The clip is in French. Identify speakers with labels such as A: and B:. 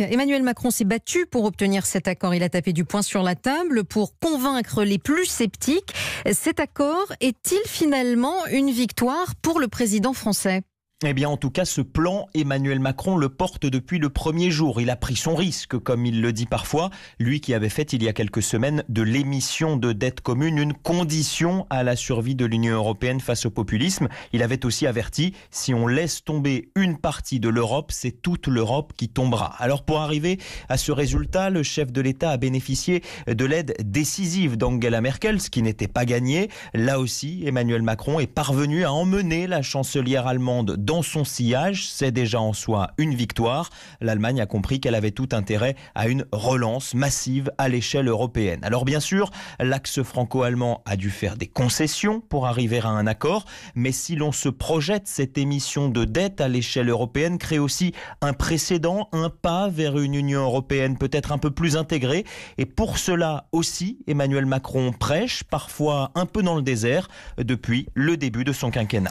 A: Emmanuel Macron s'est battu pour obtenir cet accord. Il a tapé du poing sur la table pour convaincre les plus sceptiques. Cet accord est-il finalement une victoire pour le président français
B: eh bien, en tout cas, ce plan, Emmanuel Macron le porte depuis le premier jour. Il a pris son risque, comme il le dit parfois. Lui qui avait fait, il y a quelques semaines, de l'émission de dette commune une condition à la survie de l'Union européenne face au populisme. Il avait aussi averti, si on laisse tomber une partie de l'Europe, c'est toute l'Europe qui tombera. Alors, pour arriver à ce résultat, le chef de l'État a bénéficié de l'aide décisive d'Angela Merkel, ce qui n'était pas gagné. Là aussi, Emmanuel Macron est parvenu à emmener la chancelière allemande dans dans son sillage, c'est déjà en soi une victoire. L'Allemagne a compris qu'elle avait tout intérêt à une relance massive à l'échelle européenne. Alors bien sûr, l'axe franco-allemand a dû faire des concessions pour arriver à un accord, mais si l'on se projette, cette émission de dette à l'échelle européenne crée aussi un précédent, un pas vers une Union européenne peut-être un peu plus intégrée. Et pour cela aussi, Emmanuel Macron prêche, parfois un peu dans le désert, depuis le début de son quinquennat.